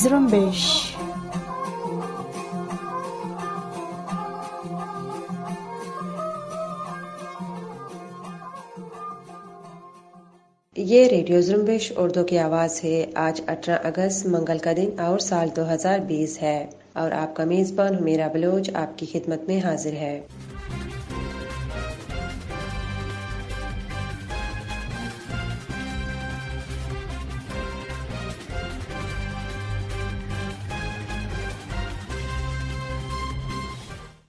Zrumbish. ये radio जुम्बेश Urdu की आवाज़ है आज 18 अगस्त मंगल का दिन और साल 2020 है और आपका मेज़बान मेरा बलोच आपकी खिदमत में हाजिर है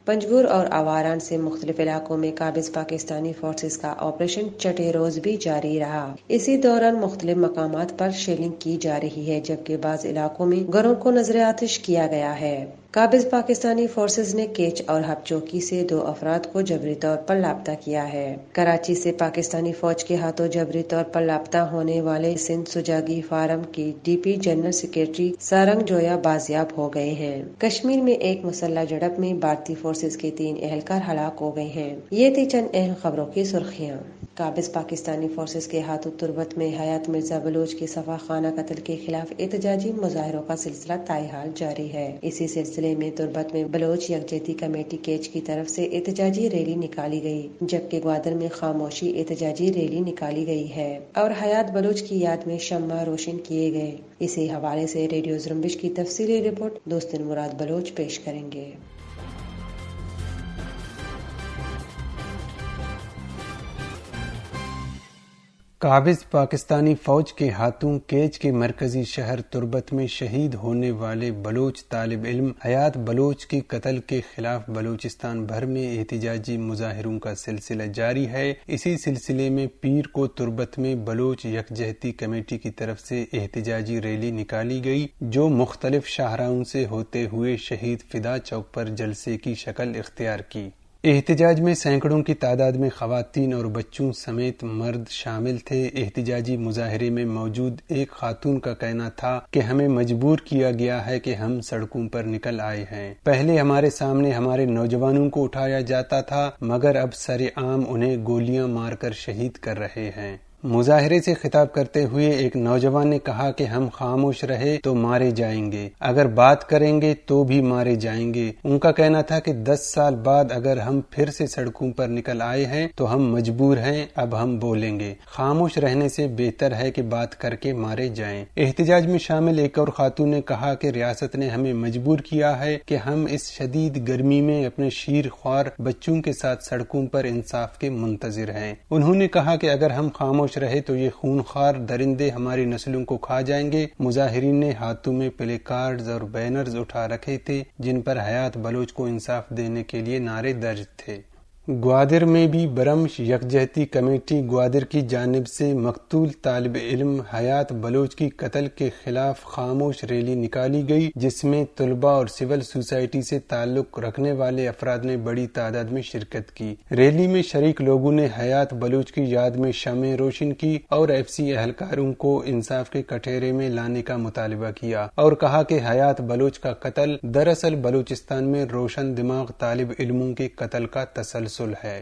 पंजगुर और आवारान से मुख्तलिफ इलाकों में काबिज पाकिस्तानी फोर्सेज का ऑपरेशन चटे रोज भी जारी रहा इसी दौरान मुख्तलिफ मकाम पर शेलिंग की जा रही है जबकि बाज इलाकों में घरों को नजर आतिश किया गया है काबिज पाकिस्तानी फोर्सेज ने केच और हपचौकी से दो अफराद को जबरी तौर पर लापता किया है कराची से पाकिस्तानी फौज के हाथों जबरी तौर पर लापता होने वाले सिंध सुजागी फार्म की डीपी जनरल सेक्रेटरी सारंग जोया बाजियाब हो गए हैं कश्मीर में एक मुसल्ला झड़प में भारतीय फोर्सेज के तीन एहलकार हलाक हो गए हैं ये थी चंद अहम खबरों की सुर्खियाँ काबिज पाकिस्तानी फोर्सेज के हाथों तुर्बत में हयात मिर्जा बलोच के सफा खाना कत्ल के खिलाफ एहतजाजी मुजाहरों का सिलसिला हाल जारी है इसी सिलसिले सिलसिले में तुरबत में बलोच यकजहती कमेटी केच की तरफ से एहतजाजी रैली निकाली गई जबकि ग्वादर में खामोशी एहतजाजी रैली निकाली गई है और हयात बलोच की याद में शम्मा रोशन किए गए इसी हवाले से रेडियो जुम्बिश की तफसीली रिपोर्ट दोस्तिन मुराद बलोच पेश करेंगे काबिज पाकिस्तानी फौज के हाथों केज के मरकजी शहर तुर्बत में शहीद होने वाले बलोच तालब इल्म हयात बलोच की कत्ल के खिलाफ बलोचिस्तान भर में एहतजाजी मुजाहरों का सिलसिला जारी है इसी सिलसिले में पीर को तुर्बत में बलोच यकजहती कमेटी की तरफ से एहतजाजी रैली निकाली गई जो मुख्तलिफ शाहराओं से होते हुए शहीद फिदा चौक पर जलसे की शक्ल इख्तियार की एहतजाज में सैकड़ों की तादाद में खातन और बच्चों समेत मर्द शामिल थे एहतजाजी मुजाहरे में मौजूद एक खातून का कहना था कि हमें मजबूर किया गया है कि हम सड़कों पर निकल आए हैं पहले हमारे सामने हमारे नौजवानों को उठाया जाता था मगर अब सरेआम उन्हें गोलियां मारकर शहीद कर रहे हैं मुजाहरे से खिताब करते हुए एक नौजवान ने कहा कि हम खामोश रहे तो मारे जाएंगे अगर बात करेंगे तो भी मारे जाएंगे उनका कहना था कि 10 साल बाद अगर हम फिर से सड़कों पर निकल आए हैं तो हम मजबूर हैं अब हम बोलेंगे खामोश रहने से बेहतर है कि बात करके मारे जाए एहतजाज में शामिल एक और खातून ने कहा कि रियासत ने हमें मजबूर किया है कि हम इस शदीद गर्मी में अपने शीर ख्वार बच्चों के साथ सड़कों पर इंसाफ के मुंतजर हैं उन्होंने कहा कि अगर हम खामोश खामोश रहे तो ये खूनखार दरिंदे हमारी नस्लों को खा जाएंगे मुजाहरीन ने हाथों में प्ले कार्ड और बैनर्स उठा रखे थे जिन पर हयात बलोच को इंसाफ देने के लिए नारे दर्ज थे ग्वादिर में भी बरम यकजहती कमेटी ग्वादिर की जानब से मकतूल तालब इल्म हयात बलोच की कत्ल के खिलाफ खामोश रैली निकाली गई जिसमें तलबा और सिविल सोसाइटी से ताल्लुक रखने वाले अफराद ने बड़ी तादाद में शिरकत की रैली में शरीक लोगों ने हयात बलोच की याद में शमे रोशन की और एफ सी एहलकारों को इंसाफ के कठेरे में लाने का मुतालबा किया और कहा की हयात बलोच का कत्ल दरअसल बलूचिस्तान में रोशन दिमाग तालब इलमों के कत्ल का तसल सुलह है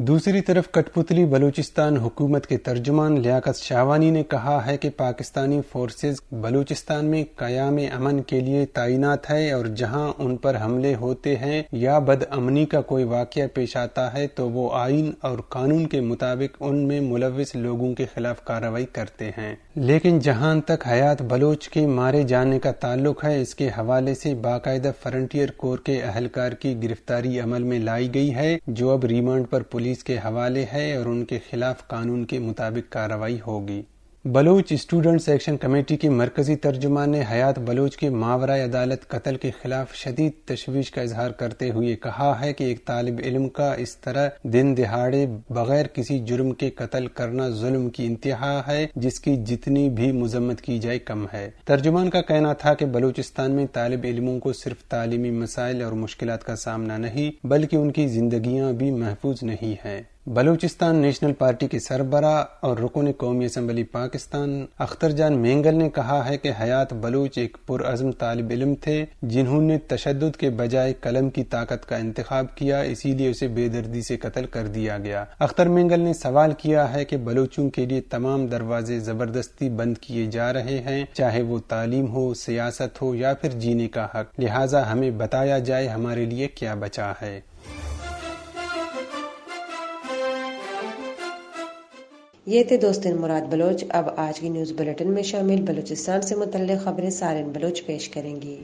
दूसरी तरफ कठपुतली बलूचिस्तान हुकूमत के तर्जुमान लियाकत शाहवानी ने कहा है कि पाकिस्तानी फोर्सेज बलूचिस्तान में कयाम अमन के लिए तैनात है और जहां उन पर हमले होते हैं या बदअमनी का कोई वाक़ पेश आता है तो वो आइन और कानून के मुताबिक उनमें मुलविस लोगों के खिलाफ कार्रवाई करते हैं लेकिन जहां तक हयात बलोच के मारे जाने का ताल्लुक है इसके हवाले से बाकायदा फ्रंटियर कोर के अहलकार की गिरफ्तारी अमल में लाई गई है जो अब रिमांड पर पुलिस के हवाले है और उनके खिलाफ कानून के मुताबिक कार्रवाई होगी बलोच स्टूडेंट सेक्शन कमेटी के मरकजी तर्जुमान ने हयात बलोच के मावरा अदालत कत्ल के खिलाफ शदीद तशवीश का इजहार करते हुए कहा है कि एक तालब इलम का इस तरह दिन दिहाड़े बगैर किसी जुर्म के कत्ल करना जुल्म की इंतहा है जिसकी जितनी भी मजम्मत की जाए कम है तर्जुमान का कहना था कि बलूचिस्तान में तालब इलमों को सिर्फ तालीमी मसाइल और मुश्किल का सामना नहीं बल्कि उनकी जिंदगी भी महफूज नहीं है बलूचिस्तान नेशनल पार्टी के सरबरा और रुकन कौमी असम्बली पाकिस्तान अख्तर जान मेंगल ने कहा है कि हयात बलूच एक पुरज़म तालब इलम थे जिन्होंने तशद के बजाय कलम की ताकत का इंतखब किया इसीलिए उसे बेदर्दी से कत्ल कर दिया गया अख्तर मेंगल ने सवाल किया है कि बलूचों के लिए तमाम दरवाजे जबरदस्ती बंद किए जा रहे हैं चाहे वो तालीम हो सियासत हो या फिर जीने का हक लिहाजा हमें बताया जाए हमारे लिए क्या बचा है ये थे दोस्तिन मुराद बलोच अब आज की न्यूज़ बुलेटिन में शामिल बलूचिस्तान से मुतल खबरें सारिन बलोच पेश करेंगी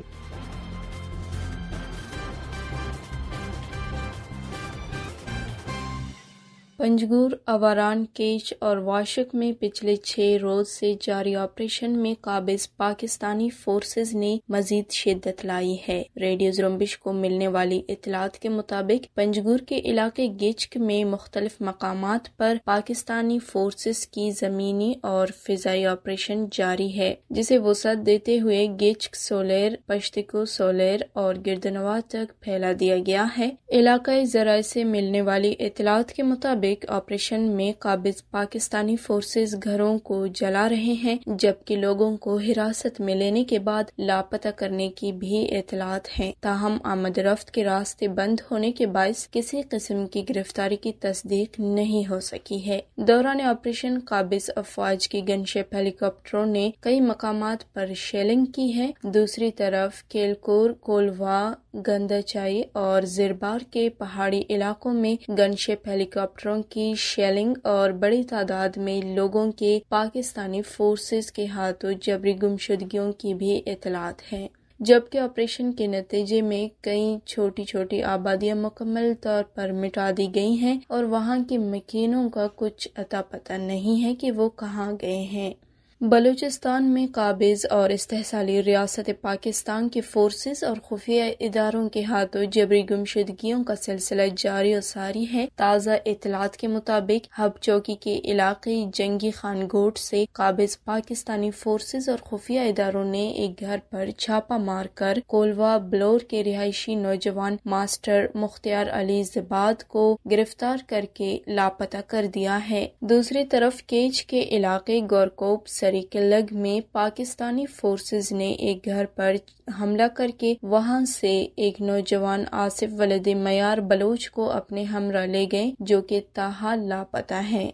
पंजगुर अवारान केच और वाशक में पिछले छह रोज से जारी ऑपरेशन में काबिज पाकिस्तानी फोर्सेज ने मजीद शिद्दत लाई है रेडियो जुम्बिश को मिलने वाली इतलात के मुताबिक पंजगुर के इलाके गिचक में मुख्तलिफ मकाम पर पाकिस्तानी फोर्सेज की जमीनी और फिजाई ऑपरेशन जारी है जिसे वसत देते हुए गिचक सोलेर पश्तिको सोलेर और गिरदनवा तक फैला दिया गया है इलाका जराये से मिलने वाली इतलात के मुताबिक मुताबिक ऑपरेशन में काबिज पाकिस्तानी फोर्सेस घरों को जला रहे हैं जबकि लोगों को हिरासत में लेने के बाद लापता करने की भी इतलात है ताहम आमद रफ्त के रास्ते बंद होने के बायस किसी किस्म की गिरफ्तारी की तस्दीक नहीं हो सकी है दौरान ऑपरेशन काबिज अफवाज की गनशेप हेलीकॉप्टरों ने कई मकाम पर शेलिंग की है दूसरी तरफ केलकोर कोलवा गंदाचाई और जिरबार के पहाड़ी इलाकों में गनशिप हेलीकॉप्टरों की शेलिंग और बड़ी तादाद में लोगों के पाकिस्तानी फोर्सेस के हाथों जबरी गुमशुदगियों की भी इतलात है जबकि ऑपरेशन के नतीजे में कई छोटी छोटी आबादियां मुकम्मल तौर पर मिटा दी गई हैं और वहां के मकीनों का कुछ अता पता नहीं है कि वो कहाँ गए हैं बलूचिस्तान में काबिज और इस्तेसाली रियासत पाकिस्तान के फोर्सेस और खुफिया इदारों के हाथों जबरी गुमशुदगियों का सिलसिला जारी और सारी है ताज़ा इतलात के मुताबिक हब चौकी के इलाके जंगी खानगोट से काबिज पाकिस्तानी फोर्सेस और खुफिया इदारों ने एक घर पर छापा मार कर कोलवा ब्लोर के रिहायशी नौजवान मास्टर मुख्तियार अली जबाद को गिरफ्तार करके लापता कर दिया है दूसरी तरफ केच के इलाके गौरकोप से तहरीक लग में पाकिस्तानी फोर्सेज ने एक घर पर हमला करके वहां से एक नौजवान आसिफ वलीद मयार बलोच को अपने हमरा ले गए जो कि ताहा लापता है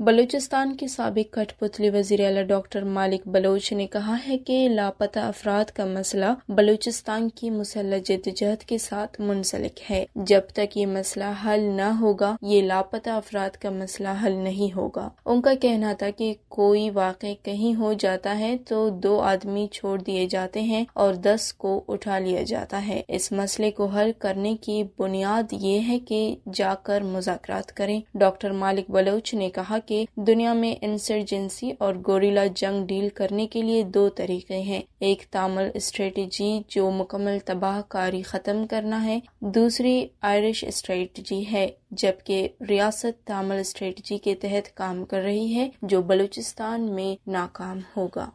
बलूचिस्तान के सबक कठपुतली वजीर अला डॉक्टर मालिक बलोच ने कहा है कि लापता अफराद का मसला बलूचिस्तान की मुसल जदजहद के साथ मुंसलिक है जब तक ये मसला हल न होगा ये लापता अफराद का मसला हल नहीं होगा उनका कहना था कि कोई वाक़ कहीं हो जाता है तो दो आदमी छोड़ दिए जाते हैं और दस को उठा लिया जाता है इस मसले को हल करने की बुनियाद ये है की जाकर मुजाकर करें डॉक्टर मालिक बलोच ने कहा कि दुनिया में इंसर्जेंसी और गोरिला जंग डील करने के लिए दो तरीके हैं एक तामल स्ट्रेटजी जो मुकम्मल तबाहकारी ख़त्म करना है दूसरी आयरिश स्ट्रेटजी है जबकि रियासत तामल स्ट्रेटजी के तहत काम कर रही है जो बलूचिस्तान में नाकाम होगा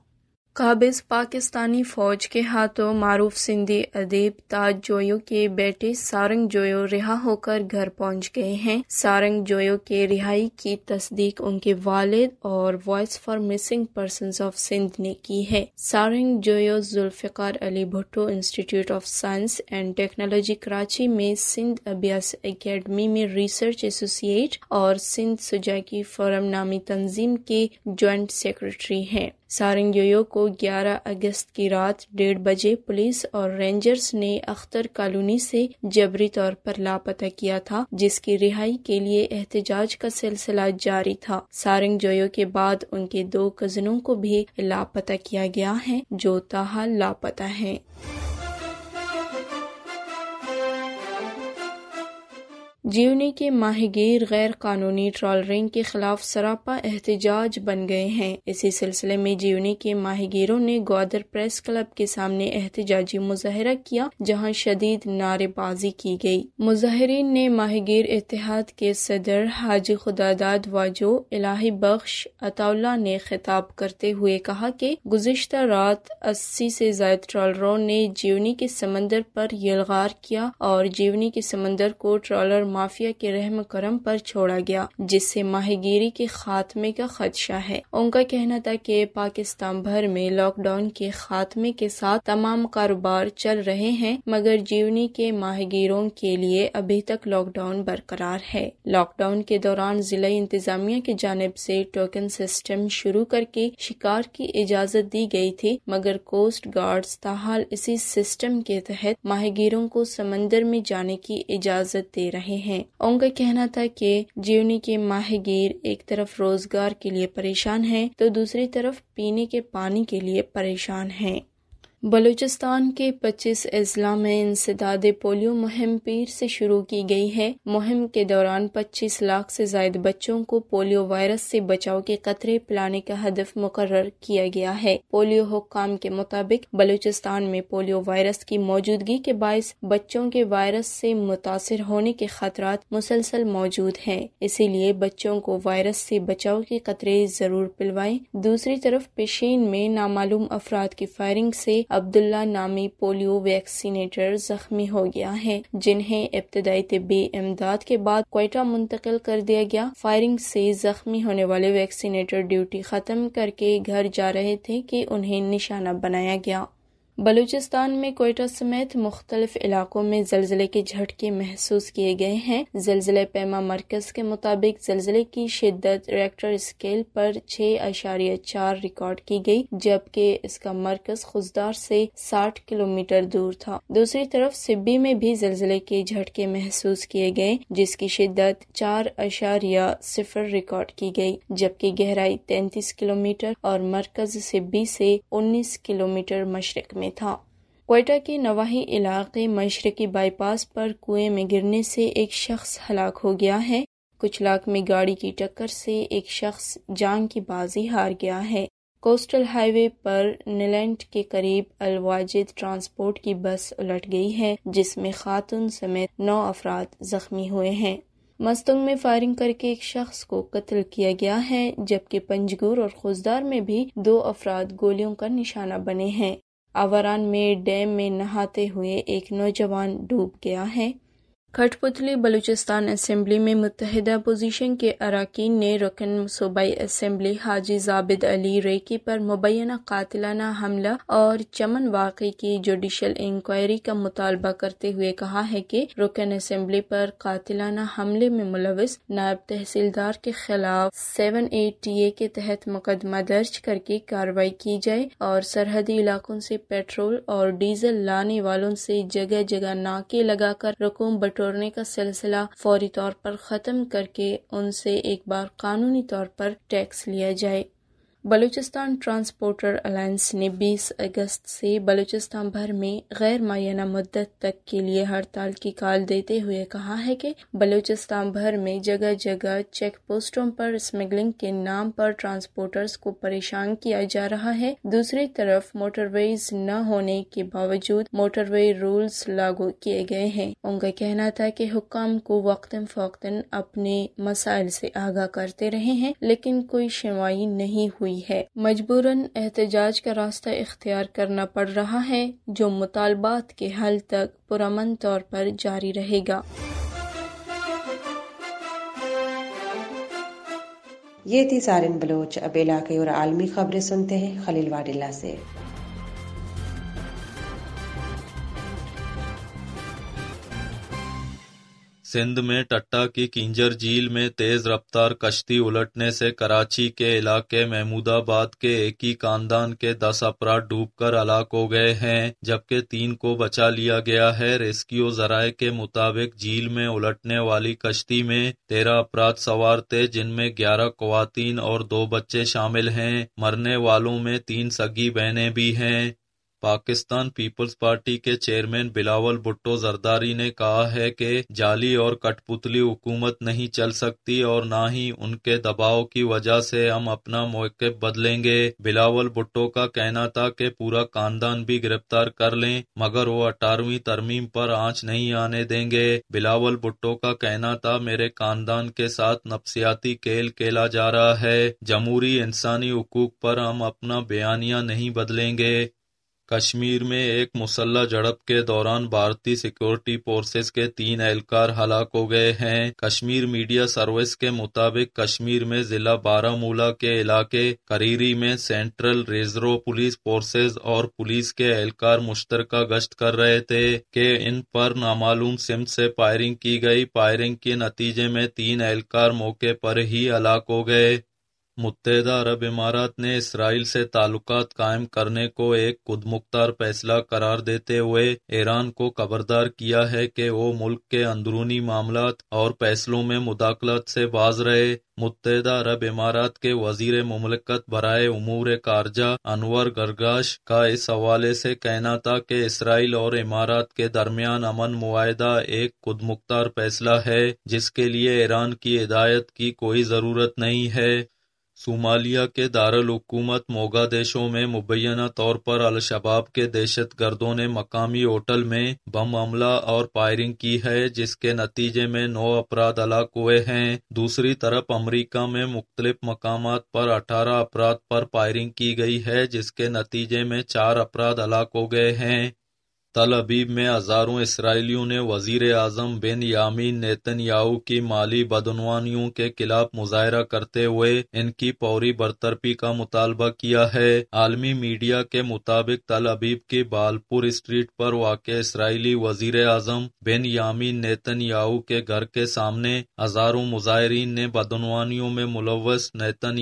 काबिज पाकिस्तानी फौज के हाथों मारूफ सिंधी अदीब ताज जोयो के बेटे सारंग जोयो रिहा होकर घर पहुंच गए हैं सारंग जोयो के रिहाई की तस्दीक उनके वालिद और voice for missing person of Sindh ने की है Sarang Joyo Zulfikar Ali Bhutto institute of science and technology Karachi में सिंध अभ्यास अकेडमी में रिसर्च एसोसिएट और सिंध सुजाकी फोरम नामी तंजीम के ज्वाइंट सेक्रेटरी हैं सारंगयो को ग्यारह अगस्त की रात डेढ़ बजे पुलिस और रेंजर्स ने अख्तर कॉलोनी से जबरी तौर पर लापता किया था जिसकी रिहाई के लिए एहतजाज का सिलसिला जारी था सारंगजोयो के बाद उनके दो कजनों को भी लापता किया गया है जो ताहा लापता है जीवनी के माहगीर गैर कानूनी ट्रॉलरिंग के खिलाफ सरापा एहतजाज बन गए हैं इसी सिलसिले में जीवनी के माहगीरों ने ग्वादर प्रेस क्लब के सामने एहतजाजी मुजाहरा किया जहां शदीद नारेबाजी की गई मुजाहरीन ने माहिगीर इतिहाद के सदर हाजी खुदादाद वाजो इलाही बख्श अताउल्ला ने खिताब करते हुए कहा कि गुजशत रात अस्सी से जायद ट्रॉलरों ने जीवनी के समंदर पर यलगार किया और जीवनी के समंदर को ट्रॉलर माफिया के रहम करम पर छोड़ा गया जिससे माहगीरी के खात्मे का खदशा है उनका कहना था कि पाकिस्तान भर में लॉकडाउन के खात्मे के साथ तमाम कारोबार चल रहे हैं मगर जीवनी के माहगीरों के लिए अभी तक लॉकडाउन बरकरार है लॉकडाउन के दौरान जिला इंतजामिया की जानब ऐसी टोकन सिस्टम शुरू करके शिकार की इजाजत दी गई थी मगर कोस्ट गार्ड ताहाल इसी सिस्टम के तहत माहगीरों को समंदर में जाने की इजाजत दे रहे हैं हैं उनका कहना था कि जीवनी के माहगीर एक तरफ रोजगार के लिए परेशान हैं तो दूसरी तरफ पीने के पानी के लिए परेशान हैं बलूचिस्तान के 25 अजला में इंसदाद पोलियो मुहिम पीर से शुरू की गई है मुहिम के दौरान 25 लाख से जायद बच्चों को पोलियो वायरस से बचाव के कतरे पिलाने का हदफ मुकर किया गया है पोलियो हुक्म के मुताबिक बलूचिस्तान में पोलियो वायरस की मौजूदगी के बायस बच्चों के वायरस से मुतासर होने के खतरा मुसलसल मौजूद है इसीलिए बच्चों को वायरस से बचाव के कतरे जरूर पिलवाएं दूसरी तरफ पेशीन में नामालूम अफराद की फायरिंग से अब्दुल्ला नामी पोलियो वैक्सीनेटर जख्मी हो गया है जिन्हें इब्तदाई तबी इमदाद के बाद कोयटा मुंतकिल कर दिया गया फायरिंग से जख्मी होने वाले वैक्सीनेटर ड्यूटी खत्म करके घर जा रहे थे कि उन्हें निशाना बनाया गया बलूचिस्तान में कोयटा समेत मुख्तलिफ इलाकों में जलजिले के झटके महसूस किए गए हैं जलजिले पैमा मरकज के मुताबिक जलजिले की शिद्दत रेक्टर स्केल पर छः अशारिया चार रिकॉर्ड की गई जबकि इसका मरकज खुजदार से साठ किलोमीटर दूर था दूसरी तरफ सिब्बी में भी जलजिले के झटके महसूस किए गए जिसकी शिद्दत चार अशारिया सिफर रिकॉर्ड की गई जबकि गहराई तैंतीस किलोमीटर और मरकज सिब्बी से उन्नीस किलोमीटर मशरक में में था कोयटा के नवाही इलाके मशरकी बाईपास पर कुएं में गिरने से एक शख्स हलाक हो गया है कुछ लाख में गाड़ी की टक्कर से एक शख्स जान की बाजी हार गया है कोस्टल हाईवे पर नीलैंड के करीब अलवाजिद ट्रांसपोर्ट की बस उलट गई है जिसमें खातून समेत नौ अफराद जख्मी हुए हैं मस्तुंग में फायरिंग करके एक शख्स को कत्ल किया गया है जबकि पंजगुर और खुजदार में भी दो अफराद गोलियों का निशाना बने हैं आवरान में डैम में नहाते हुए एक नौजवान डूब गया है कठपुतली बलूचिस्तान असम्बली में मुतहद अपोजीशन के अरकान ने रुकन सूबाई असम्बली हाजी जाबिद अली रेकी पर मुबैना कातिलाना हमला और चमन वाक़े की जुडिशल इंक्वायरी का मुतालबा करते हुए कहा है कि रुकन असम्बली पर कातिलाना हमले में मुलविस नायब तहसीलदार के खिलाफ सेवन एट टी ए के तहत मुकदमा दर्ज करके कार्रवाई की जाए और सरहदी इलाकों से पेट्रोल और डीजल लाने वालों से जगह जगह नाके लगाकर रकूम बटोर छोड़ने का सिलसिला फौरी तौर पर ख़त्म करके उनसे एक बार कानूनी तौर पर टैक्स लिया जाए बलूचिस्तान ट्रांसपोर्टर अलायंस ने 20 अगस्त से बलूचिस्तान भर में गैर मायना मुद्दत तक के लिए हड़ताल की काल देते हुए कहा है कि बलूचिस्तान भर में जगह जगह चेक पोस्टों पर स्मगलिंग के नाम पर ट्रांसपोर्टर्स को परेशान किया जा रहा है दूसरी तरफ मोटरवेज न होने के बावजूद मोटरवे रूल्स लागू किए गए हैं उनका कहना था कि हुक्म को वक्ता फोकता अपने मसाइल से आगाह करते रहे हैं लेकिन कोई सुनवाई नहीं हुई आई है मजबूरन एहतजाज का रास्ता इख्तियार करना पड़ रहा है जो मुतालबात के हल तक पुरमन तौर पर जारी रहेगा ये थी सारिन बलोच अब इलाके और आलमी खबरें सुनते हैं खलील वाडिला से सिंध में टट्टा की किंजर झील में तेज रफ्तार कश्ती उलटने से कराची के इलाके महमूदाबाद के एक ही खानदान के दस अपराध डूबकर हलाक हो गए हैं जबकि तीन को बचा लिया गया है रेस्क्यू जराये के मुताबिक झील में उलटने वाली कश्ती में तेरह अपराध सवार थे जिनमें ग्यारह खुवान और दो बच्चे शामिल हैं मरने वालों में तीन सगी बहनें भी हैं पाकिस्तान पीपल्स पार्टी के चेयरमैन बिलावल भुट्टो जरदारी ने कहा है कि जाली और कठपुतली हुकूमत नहीं चल सकती और ना ही उनके दबाव की वजह से हम अपना मौकफ बदलेंगे बिलावल भुट्टो का कहना था कि पूरा खानदान भी गिरफ्तार कर लें मगर वो अठारहवीं तरमीम पर आँच नहीं आने देंगे बिलावल भुट्टो का कहना था मेरे खानदान के साथ नफसियाती खेल खेला जा रहा है जमहूरी इंसानी हकूक पर हम अपना बयानिया नहीं बदलेंगे कश्मीर में एक मुसल्ह झड़प के दौरान भारतीय सिक्योरिटी फोर्सेस के तीन एहलकार हलाक हो गए हैं कश्मीर मीडिया सर्विस के मुताबिक कश्मीर में जिला बारामूला के इलाके करीरी में सेंट्रल रिजर्व पुलिस फोर्सेस और पुलिस के एहलकार मुश्तर गश्त कर रहे थे के इन पर नामालूम सिम से फायरिंग की गई फायरिंग के नतीजे में तीन एहलकार मौके पर ही हलाक हो गए मुतदा अरब इमारात ने इसराइल से ताल्लुक कायम करने को एक खुद मुख्तार फैसला करार देते हुए ईरान को खबरदार किया है कि वो मुल्क के अंदरूनी मामला और फैसलों में मुदाखलत से बाज रहे मुतहदा अरब इमारात के वजीर ममलकत बरए उमूर कारजा अनवर गरगाश का इस हवाले से कहना था कि इसराइल और इमारत के दरमियान अमन मुआदा एक खुद मुख्तार फैसला है जिसके लिए ईरान की हिदायत की कोई ज़रूरत नहीं है सोमालिया के मोगा देशों में मुबैना तौर पर अलशबाब के दहशतगर्दों ने मकामी होटल में बम हमला और फायरिंग की है जिसके नतीजे में नौ अपराध हलाक हुए हैं दूसरी तरफ अमरीका में मुख्तलिफ मकाम पर अठारह अपराध पर फायरिंग की गई है जिसके नतीजे में चार अपराध हलाक हो गए हैं तल अबीब में हजारों इसराइलियों ने वजीर आजम बिन यामीन नेतन्याहू की माली बदनवानियों के खिलाफ मुजाहरा करते हुए इनकी पौरी बरतरपी का मुतालबा किया है आलमी मीडिया के मुताबिक तल अबीब के बालपुर स्ट्रीट पर वाक़ इसराइली वजीर आजम बिन यामीन नेतन्याहू के घर के सामने हजारों मुजाहरीन ने बदनवानियों में मुलवस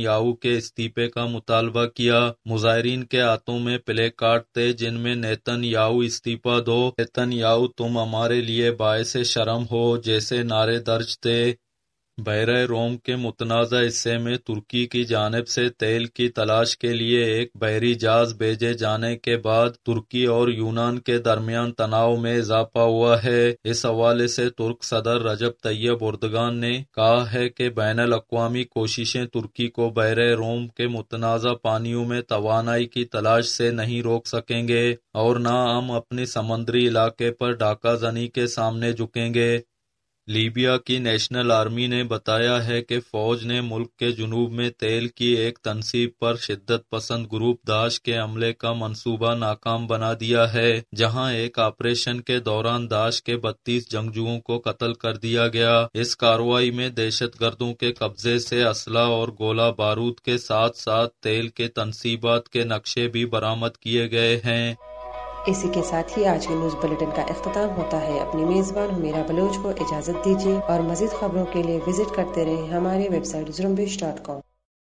याहू के इस्तीफे का मुतालबा किया मुजाहरीन के हाथों में प्ले कार्ड थे जिनमें याहू इस्तीफे फतवा दो, नेतन्याहू तुम हमारे लिए बाएस शर्म हो जैसे नारे दर्ज थे बहर रोम के मुतनाज़ हिस्से में तुर्की की जानब से तेल की तलाश के लिए एक बहरी जहाज़ भेजे जाने के बाद तुर्की और यूनान के दरमियान तनाव में इजाफा हुआ है इस हवाले से तुर्क सदर रजब तैयब उर्दगान ने कहा है कि बैन अवी कोशिशें तुर्की को बहर रोम के मुतनाज़ा पानियों में तोानाई की तलाश से नहीं रोक सकेंगे और न हम अपने समंदरी इलाके पर डाका जनी के सामने झुकेंगे लीबिया की नेशनल आर्मी ने बताया है कि फौज ने मुल्क के जुनूब में तेल की एक तनसीब पर शिद्दत पसंद ग्रुप दाश के हमले का मंसूबा नाकाम बना दिया है जहां एक ऑपरेशन के दौरान दाश के 32 जंगजुओं को कत्ल कर दिया गया इस कार्रवाई में दहशत गर्दों के कब्जे से असला और गोला बारूद के साथ साथ तेल के तनसीबात के नक्शे भी बरामद किए गए हैं इसी के साथ ही आज के न्यूज बुलेटिन का अख्ताम होता है अपनी मेजबान मेरा बलोच को इजाजत दीजिए और मजीद खबरों के लिए विजिट करते रहे हमारी वेबसाइट जुम्बिश डॉट कॉम